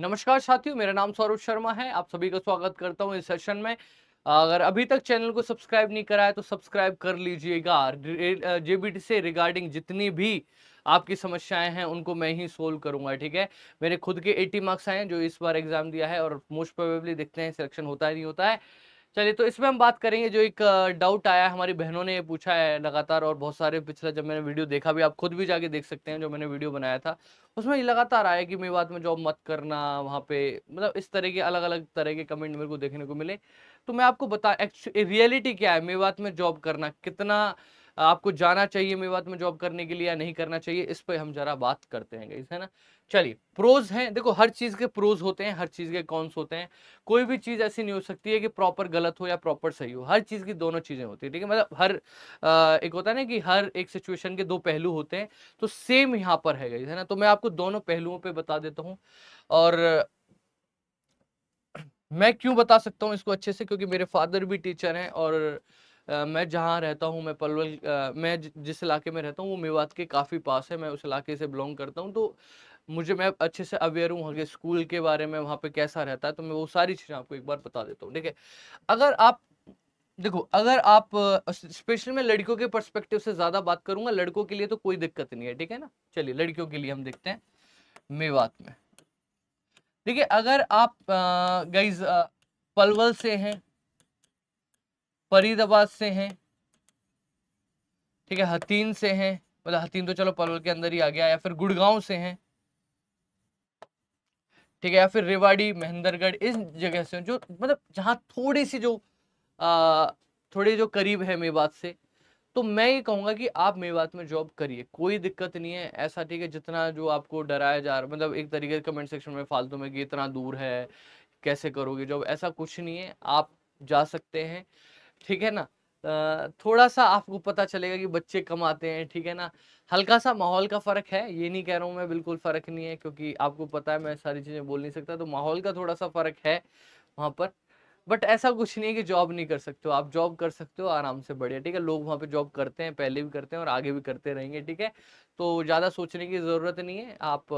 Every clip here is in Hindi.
नमस्कार साथियों मेरा नाम सौरभ शर्मा है आप सभी का स्वागत करता हूं इस सेशन में अगर अभी तक चैनल को सब्सक्राइब नहीं करा है तो सब्सक्राइब कर लीजिएगा जेबीटी से रिगार्डिंग जितनी भी आपकी समस्याएं हैं उनको मैं ही सोल्व करूंगा ठीक है मेरे खुद के 80 मार्क्स आए हैं जो इस बार एग्जाम दिया है और मोस्ट प्रोबेबली देखते हैं सिलेक्शन होता है नहीं होता है चलिए तो इसमें हम बात करेंगे जो एक डाउट आया है हमारी बहनों ने पूछा है लगातार और बहुत सारे पिछला जब मैंने वीडियो देखा भी आप खुद भी जाके देख सकते हैं जो मैंने वीडियो बनाया था उसमें ये लगातार आया कि मेरी बात में जॉब मत करना वहाँ पे मतलब इस तरह के अलग अलग तरह के कमेंट मेरे को देखने को मिले तो मैं आपको बता एक्चुअली रियलिटी क्या है मेरी बात में जॉब करना कितना आपको जाना चाहिए मेवात में जॉब करने के लिए या नहीं करना चाहिए इस पर हम जरा बात करते हैं है ना चलिए प्रोज हैं देखो हर चीज़ के प्रोज होते हैं हर चीज़ के कॉन्स होते हैं कोई भी चीज़ ऐसी नहीं हो सकती है कि प्रॉपर गलत हो या प्रॉपर सही हो हर चीज़ की दोनों चीज़ें होती है ठीक है मतलब हर एक होता है ना कि हर एक सिचुएशन के दो पहलू होते हैं तो सेम यहाँ पर है गई है ना तो मैं आपको दोनों पहलुओं पर बता देता हूँ और मैं क्यों बता सकता हूँ इसको अच्छे से क्योंकि मेरे फादर भी टीचर हैं और मैं जहाँ रहता हूँ मैं पलवल मैं जिस इलाके में रहता हूँ वो मेवात के काफ़ी पास है मैं उस इलाके से बिलोंग करता हूँ तो मुझे मैं अच्छे से अवेयर हूँ वहाँ के स्कूल के बारे में वहाँ पे कैसा रहता है तो मैं वो सारी चीज़ें आपको एक बार बता देता हूँ ठीक है अगर आप देखो अगर आप स्पेशल में लड़कियों के परस्पेक्टिव से ज़्यादा बात करूँगा लड़कों के लिए तो कोई दिक्कत नहीं है ठीक है ना चलिए लड़कियों के लिए हम देखते हैं मेवात में देखिए अगर आप गाइज पलवल से हैं फरीदाबाद से हैं ठीक है हतीन से हैं मतलब हतीन तो चलो पलवल के अंदर ही आ गया या फिर गुड़गांव से हैं ठीक है या फिर रेवाड़ी महेंद्रगढ़ इस जगह से जो मतलब जहाँ थोड़ी सी जो आ, थोड़ी जो करीब है मेवात से तो मैं ये कहूँगा कि आप मेवात में जॉब करिए कोई दिक्कत नहीं है ऐसा ठीक है जितना जो आपको डराया जा रहा मतलब एक तरीके से कमेंट सेक्शन में फालतू में कि इतना दूर है कैसे करोगे जॉब ऐसा कुछ नहीं है आप जा सकते हैं ठीक है ना थोड़ा सा आपको पता चलेगा कि बच्चे कम आते हैं ठीक है ना हल्का सा माहौल का फ़र्क है ये नहीं कह रहा हूँ मैं बिल्कुल फ़र्क नहीं है क्योंकि आपको पता है मैं सारी चीज़ें बोल नहीं सकता तो माहौल का थोड़ा सा फ़र्क है वहाँ पर बट ऐसा कुछ नहीं है कि जॉब नहीं कर सकते हो आप जॉब कर सकते हो आराम से बढ़िया ठीक है लोग वहाँ पे जॉब करते हैं पहले भी करते हैं और आगे भी करते रहेंगे ठीक है तो ज़्यादा सोचने की ज़रूरत नहीं है आप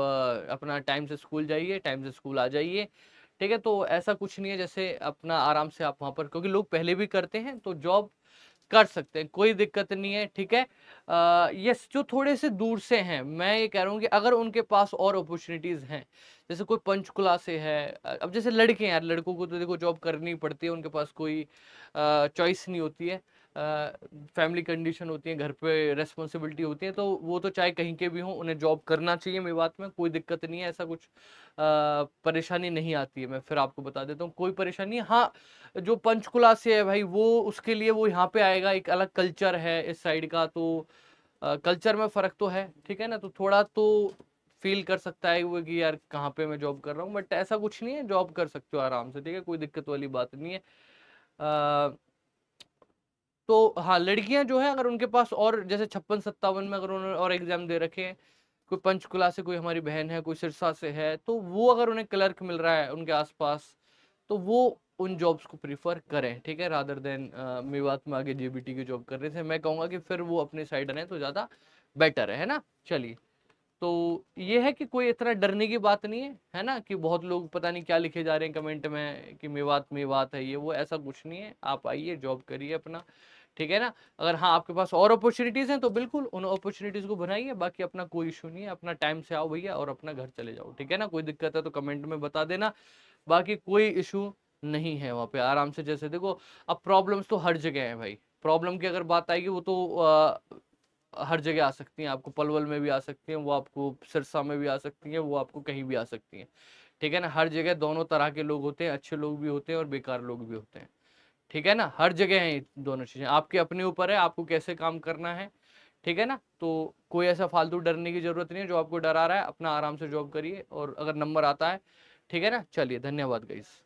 अपना टाइम से स्कूल जाइए टाइम से स्कूल आ जाइए ठीक है तो ऐसा कुछ नहीं है जैसे अपना आराम से आप वहाँ पर क्योंकि लोग पहले भी करते हैं तो जॉब कर सकते हैं कोई दिक्कत नहीं है ठीक है यस जो थोड़े से दूर से हैं मैं ये कह रहा हूँ कि अगर उनके पास और अपॉर्चुनिटीज़ हैं जैसे कोई पंचकुला से है अब जैसे लड़के हैं यार लड़कों को तो देखो जॉब करनी पड़ती है उनके पास कोई चॉइस नहीं होती है फैमिली कंडीशन होती है घर पे रेस्पॉन्सिबिलिटी होती है तो वो तो चाहे कहीं के भी हों उन्हें जॉब करना चाहिए मेरी बात में कोई दिक्कत नहीं है ऐसा कुछ परेशानी नहीं आती है मैं फिर आपको बता देता हूँ कोई परेशानी हाँ जो पंचकुला से है भाई वो उसके लिए वो यहाँ पे आएगा एक अलग कल्चर है इस साइड का तो कल्चर में फ़र्क तो है ठीक है ना तो थोड़ा तो फील कर सकता है वो कि यार कहाँ पे मैं जॉब कर रहा हूँ बट ऐसा कुछ नहीं है जॉब कर सकते हो आराम से ठीक है कोई दिक्कत वाली बात नहीं है आ, तो हाँ लड़कियां जो है अगर उनके पास और जैसे छप्पन सत्तावन में अगर उन्होंने और एग्जाम दे रखे हैं कोई पंचकुला से कोई हमारी बहन है कोई सिरसा से है तो वो अगर उन्हें क्लर्क मिल रहा है उनके आसपास तो वो उन जॉब्स को प्रीफर करें ठीक है रादर देन मेवात में आगे जे की जॉब कर रहे थे मैं कहूँगा कि फिर वो अपने साइड रहें तो ज़्यादा बेटर है ना चलिए तो ये है कि कोई इतना डरने की बात नहीं है है ना कि बहुत लोग पता नहीं क्या लिखे जा रहे हैं कमेंट में कि मेवात मेवात है ये वो ऐसा कुछ नहीं है आप आइए जॉब करिए अपना ठीक है ना अगर हाँ आपके पास और अपॉर्चुनिटीज़ हैं तो बिल्कुल उन अपॉर्चुनिटीज़ को बनाइए बाकी अपना कोई इशू नहीं है अपना टाइम से आओ भैया और अपना घर चले जाओ ठीक है ना कोई दिक्कत है तो कमेंट में बता देना बाकी कोई इशू नहीं है वहाँ पे आराम से जैसे देखो अब प्रॉब्लम्स तो हर जगह हैं भाई प्रॉब्लम की अगर बात आएगी वो तो हर जगह आ सकती हैं आपको पलवल में भी आ सकती हैं वो आपको सिरसा में भी आ सकती हैं वो आपको कहीं भी आ सकती हैं ठीक है ना हर जगह दोनों तरह के लोग होते हैं अच्छे लोग भी होते हैं और बेकार लोग भी होते हैं ठीक है ना हर जगह हैं दोनों चीज़ें आपके अपने ऊपर है आपको कैसे काम करना है ठीक है ना तो कोई ऐसा फालतू डरने की ज़रूरत नहीं है जो आपको डरा रहा है अपना आराम से जॉब करिए और अगर नंबर आता है ठीक है ना चलिए धन्यवाद गईस